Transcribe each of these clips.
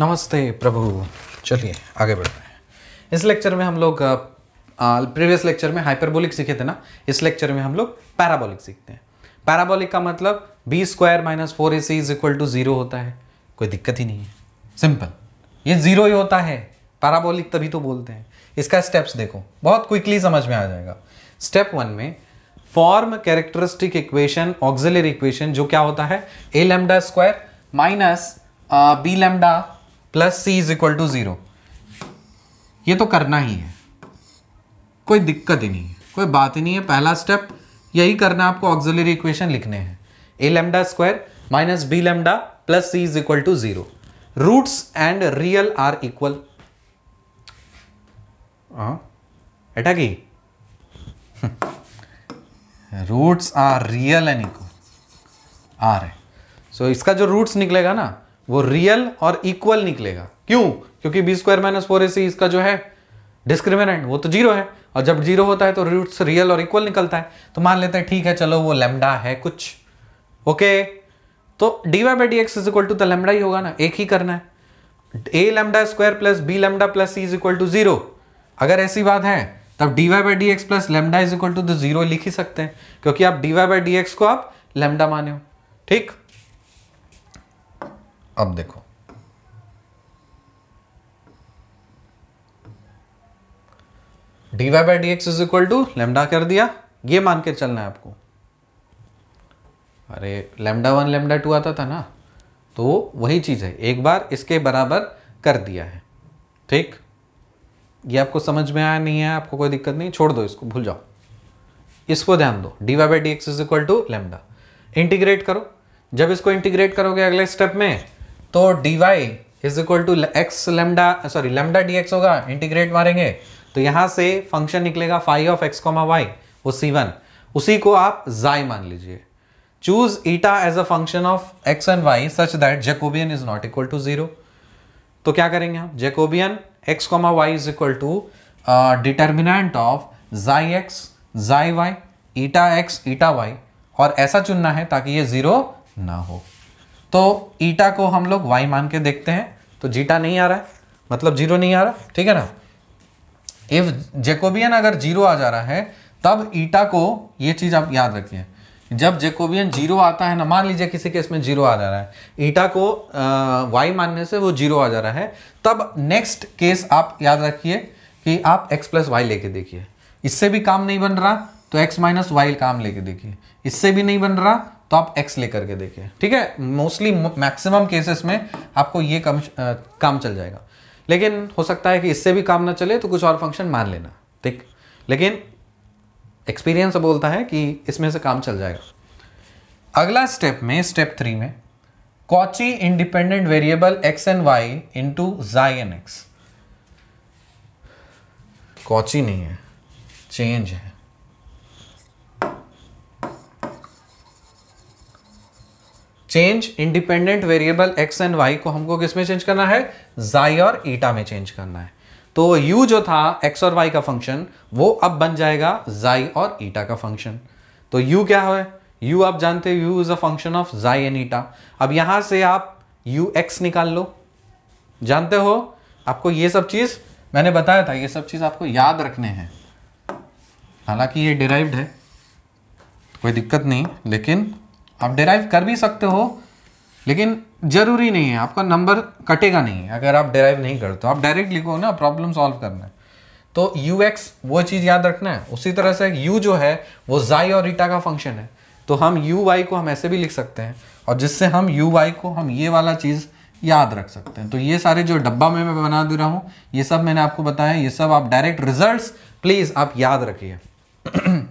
नमस्ते प्रभु चलिए आगे बढ़ते हैं इस लेक्चर में हम लोग प्रीवियस लेक्चर में हाइपरबोलिक सीखे थे ना इस लेक्चर में हम लोग पैराबोलिक सीखते हैं पैराबोलिक का मतलब B square minus four A C is equal to zero होता है कोई दिक्कत ही नहीं है सिंपल ये ज़ीरो ही होता है पैराबोलिक तभी तो बोलते हैं इसका स्टेप्स देखो बहुत क्विकली समझ में आ जाएगा स्टेप वन में form characteristic equation auxiliary equation जो क्या होता है A lambda square minus B lambda plus C is equal to zero ये तो करना ही है कोई दिक्कत ही नहीं है कोई बात ही नहीं है पहला स्टेप यही करना है आपको ऑक्सिलरी इक्वेशन लिखने हैं A lambda square minus B lambda plus C is equal to zero roots and real are equal eta की roots are real and equal are है सो so, इसका जो रूट्स निकलेगा ना वो रियल और इक्वल निकलेगा क्यों क्योंकि B square minus four A C इसका जो है डिस्क्रिमिनेंट वो तो जीरो है और जब जीरो होता है तो रूट्स रियल और इक्वल निकलता है तो मान लेते हैं ठीक है चलो वो लेमडा है कुछ ओके तो D Y by D x is equal to तो लेमडा ही होगा ना एक ही करना है A lambda square plus B lambda plus C is equal to zero अगर ऐसी बात है तब D Y by D X plus lambda is equal to the zero लिख ही सकते हैं क्योंकि आप D Y by D X को आप लेमडा माने हो ठीक अब देखो D Y by D x is equal to lambda कर दिया ये मान के चलना है आपको अरे लेमडा वन लेमडा टू आता था ना तो वही चीज़ है एक बार इसके बराबर कर दिया है ठीक ये आपको समझ में आया नहीं है आपको कोई दिक्कत नहीं छोड़ दो इसको भूल जाओ इसको ध्यान दो D Y by D x is equal to lambda integrate करो जब इसको इंटीग्रेट करोगे अगले स्टेप में तो D Y is equal to X lambda sorry lambda D X होगा इंटीग्रेट मारेंगे तो यहाँ से फंक्शन निकलेगा phi of X comma Y वो सी वन उसी को आप जाई मान लीजिए choose eta as a function of X and Y such that Jacobian is not equal to zero तो क्या करेंगे हम Jacobian x comma y is equal to determinant of xi x xi y eta x eta y और ऐसा चुनना है ताकि ये जीरो ना हो तो ईटा को हम लोग वाई मान के देखते हैं तो जीटा नहीं आ रहा है मतलब जीरो नहीं आ रहा ठीक है ना इफ जेकोबियन अगर जीरो आ जा रहा है तब ईटा को ये चीज़ आप याद रखिए जब जेकोबियन जीरो आता है ना मान लीजिए किसी केस में जीरो आ जा रहा है ईटा को वाई मानने से वो जीरो आ जा रहा है तब नेक्स्ट केस आप याद रखिए कि आप एक्स प्लस वाई लेके देखिए इससे भी काम नहीं बन रहा तो एक्स माइनस वाई काम लेके देखिए इससे भी नहीं बन रहा तो आप एक्स लेकर के देखिए ठीक है मोस्टली मैक्सिमम केसेस में आपको ये कम आ, काम चल जाएगा लेकिन हो सकता है कि इससे भी काम ना चले तो कुछ और फंक्शन मान लेना ठीक लेकिन एक्सपीरियंस तो बोलता है कि इसमें से काम चल जाएगा अगला स्टेप में स्टेप थ्री में Cauchy independent variable x and y into xi n x Cauchy नहीं है चेंज है change independent variable x and y को हमको किस में चेंज करना है जाई और ईटा में चेंज करना है तो यू जो था एक्स और वाई का फंक्शन वो अब बन जाएगा जाई और ईटा का फंक्शन तो यू क्या है यू आप जानते हो u is a function of xi and eta अब यहां से आप यू एक्स निकाल लो जानते हो आपको ये सब चीज मैंने बताया था ये सब चीज आपको याद रखने हैं हालांकि ये डिराइव्ड है कोई दिक्कत नहीं लेकिन आप डेराइव कर भी सकते हो लेकिन जरूरी नहीं है आपका नंबर कटेगा नहीं अगर आप डेराइव नहीं करते तो आप डायरेक्ट लिखो ना प्रॉब्लम सॉल्व करना है तो यू एक्स वो चीज़ याद रखना है उसी तरह से यू जो है वो जाई और ईटा का फंक्शन है तो हम यू वाई को हम ऐसे भी लिख सकते हैं और जिससे हम यू वाई को हम ये वाला चीज़ याद रख सकते हैं तो ये सारे जो डब्बा में मैं बना दे रहा हूँ ये सब मैंने आपको बताया ये सब आप डायरेक्ट रिजल्ट्स प्लीज़ आप याद रखिए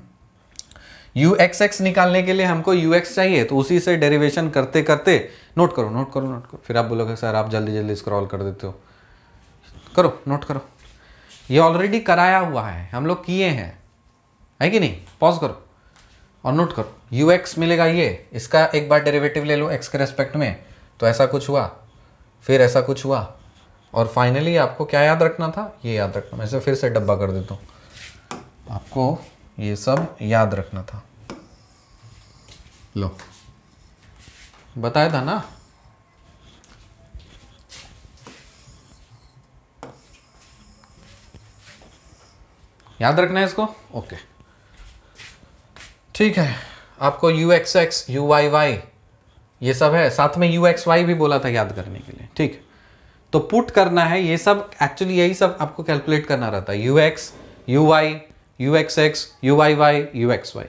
यू एक्स एक्स निकालने के लिए हमको यू एक्स चाहिए तो उसी से डेरिवेशन करते करते नोट करो नोट करो नोट करो फिर आप बोलोगे सर आप जल्दी जल्दी स्क्रॉल कर देते हो करो नोट करो ये ऑलरेडी कराया हुआ है हम लोग किए हैं है कि नहीं पॉज करो और नोट करो यू एक्स मिलेगा ये इसका एक बार डेरिवेटिव ले लो एक्स के रेस्पेक्ट में तो ऐसा कुछ हुआ फिर ऐसा कुछ हुआ और फाइनली आपको क्या याद रखना था ये याद रखना मैं इसे फिर से डब्बा कर देता हूँ आपको ये सब याद रखना था लो बताया था ना याद रखना है इसको ओके ठीक है आपको u x x u y y ये सब है साथ में यू एक्स वाई भी बोला था याद करने के लिए ठीक तो पुट करना है ये सब एक्चुअली यही सब आपको कैलकुलेट करना रहता है u x u y u x x u y y u x y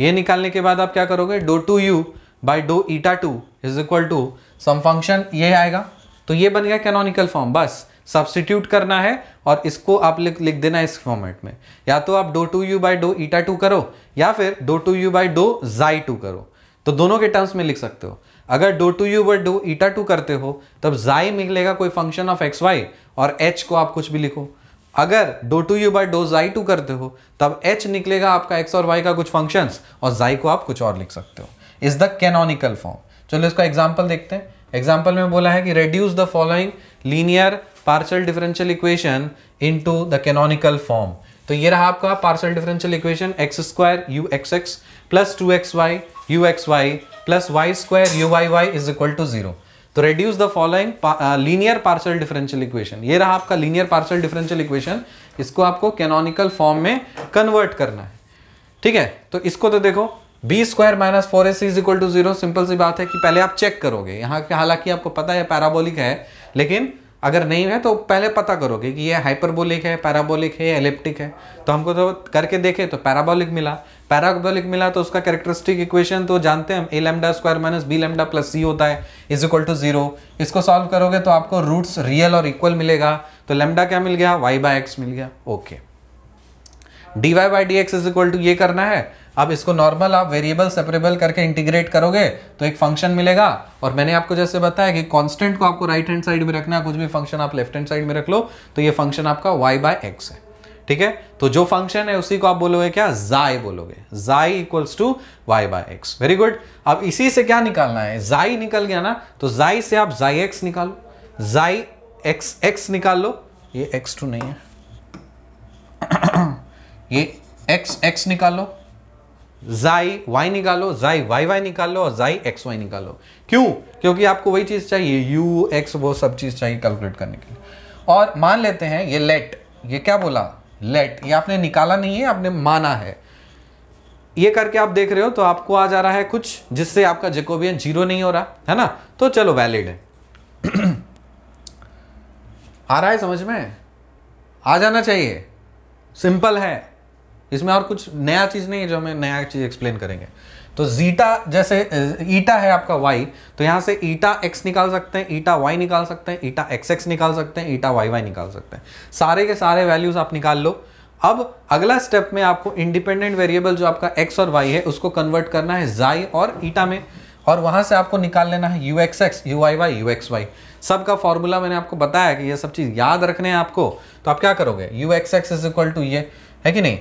ये निकालने के बाद आप क्या करोगे do two u by do eta two is equal to some function ये आएगा तो ये बन गया कैनोनिकल फॉर्म बस सब्सटीट्यूट करना है और इसको आप लिख लिख देना इस फॉर्मेट में या तो आप do two u by do eta two करो या फिर do two u by do xi two करो तो दोनों के टर्म्स में लिख सकते हो अगर do two u by do eta two करते हो तब जाई मिलेगा कोई फंक्शन ऑफ एक्स वाई और एच को आप कुछ भी लिखो अगर do two u by do xi two करते हो तब एच निकलेगा आपका एक्स और वाई का कुछ फंक्शंस और जाई को आप कुछ और लिख सकते हो इज द कैनोनिकल फॉर्म चलो इसका एग्जाम्पल देखते हैं एग्जाम्पल में बोला है कि reduce the following linear partial differential equation into the canonical form तो ये रहा आपका partial differential equation x square u x x plus two x y u x y plus y square u y y is equal to zero तो reduce the following linear partial differential equation ये रहा आपका linear partial differential equation इसको आपको canonical form में convert करना है ठीक है तो इसको तो देखो b square minus four s is equal to zero simple सी बात है कि पहले आप चेक करोगे यहाँ हालांकि आपको पता है पैराबोलिक है लेकिन अगर नहीं है तो पहले पता करोगे कि ये हाइपरबोलिक है पैराबोलिक है एलिप्टिक है तो हमको तो करके देखे तो पैराबोलिक मिला पैराबोलिक मिला तो उसका कैरेक्टरिस्टिक इक्वेशन तो जानते हैं हम a lambda square minus B lambda plus c होता है इज इक्वल टू जीरो इसको सॉल्व करोगे तो आपको रूट्स रियल और इक्वल मिलेगा तो लेमडा क्या मिल गया वाई बाय एक्स मिल गया okay d Y by D x is equal to ये करना है अब इसको नॉर्मल आप वेरिएबल सेपरेबल करके इंटीग्रेट करोगे तो एक फंक्शन मिलेगा और मैंने आपको जैसे बताया कि कांस्टेंट को आपको राइट हैंड साइड में रखना है कुछ भी फंक्शन आप लेफ्ट हैंड साइड में रख लो तो ये फंक्शन आपका वाई बाय एक्स है ठीक है तो जो फंक्शन है उसी को आप बोलोगे क्या जाई बोलोगे xi equals to y by x very good अब इसी से क्या निकालना है जाई निकल गया ना तो जाई से आप जाई एक्स निकालो जाई एक्स एक्स निकाल लो ये एक्स टू नहीं है ये एक्स एक्स निकालो जाई वाई निकालो जाई वाई वाई निकालो और जाई एक्स वाई निकालो क्यों क्योंकि आपको वही चीज़ चाहिए यू एक्स वो सब चीज़ चाहिए कैलकुलेट करने के लिए और मान लेते हैं ये लेट ये क्या बोला लेट ये आपने निकाला नहीं है आपने माना है ये करके आप देख रहे हो तो आपको आ जा रहा है कुछ जिससे आपका जेकोबियन जीरो नहीं हो रहा है ना तो चलो वैलिड है आ रहा है समझ में आ जाना चाहिए सिंपल है इसमें और कुछ नया चीज़ नहीं है जो हमें नया चीज़ एक्सप्लेन करेंगे तो जीटा जैसे ईटा है आपका वाई तो यहाँ से ईटा एक्स निकाल सकते हैं ईटा वाई निकाल सकते हैं ईटा एक्स एक्स निकाल सकते हैं ईटा वाई वाई निकाल सकते हैं सारे के सारे वैल्यूज आप निकाल लो अब अगला स्टेप में आपको इंडिपेंडेंट वेरिएबल जो आपका एक्स और वाई है उसको कन्वर्ट करना है जाई और ईटा में और वहां से आपको निकाल लेना है u x x u y y u x y सब का फॉर्मूला मैंने आपको बताया कि ये सब चीज़ याद रखने हैं आपको तो आप क्या करोगे u x x is equal to ये है कि नहीं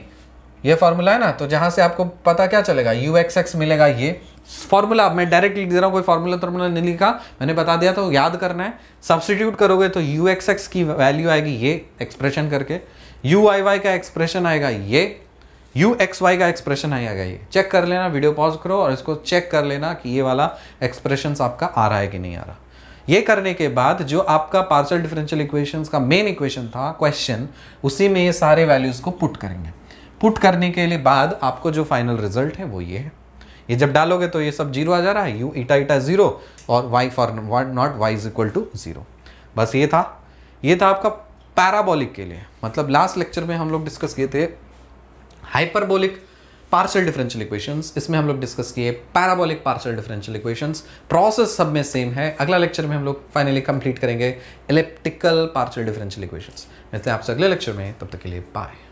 ये फार्मूला है ना तो जहाँ से आपको पता क्या चलेगा यू एक्स एक्स मिलेगा ये फॉर्मूला मैं डायरेक्ट लिख दे रहा हूँ कोई फॉर्मूला तो फार्मूला नहीं लिखा मैंने बता दिया तो याद करना है सब्सटीट्यूट करोगे तो यू एक्स एक्स की वैल्यू आएगी ये एक्सप्रेशन करके यू आई वाई का एक्सप्रेशन आएगा ये यू एक्स वाई का एक्सप्रेशन आएगा ये चेक कर लेना वीडियो पॉज करो और इसको चेक कर लेना कि ये वाला एक्सप्रेशन आपका आ रहा है कि नहीं आ रहा ये करने के बाद जो आपका पार्सल डिफरेंशियल इक्वेशंस का मेन इक्वेशन था क्वेश्चन उसी में ये सारे वैल्यूज़ को पुट करेंगे पुट करने के लिए बाद आपको जो फाइनल रिजल्ट है वो ये है ये जब डालोगे तो ये सब जीरो आ जा रहा है यू इटा इटा ज़ीरो और y for what not y is equal to zero बस ये था ये था आपका पैराबोलिक के लिए मतलब लास्ट लेक्चर में हम लोग डिस्कस किए थे हाइपरबोलिक पार्शियल डिफरेंशियल इक्वेशंस इसमें हम लोग डिस्कस किए parabolic partial differential equations process सब में सेम है अगला लेक्चर में हम लोग फाइनली कंप्लीट करेंगे इलेप्टिकल पार्शियल डिफरेंशियल इक्वेशंस मिलते हैं आपसे अगले लेक्चर में तब तक के लिए बाय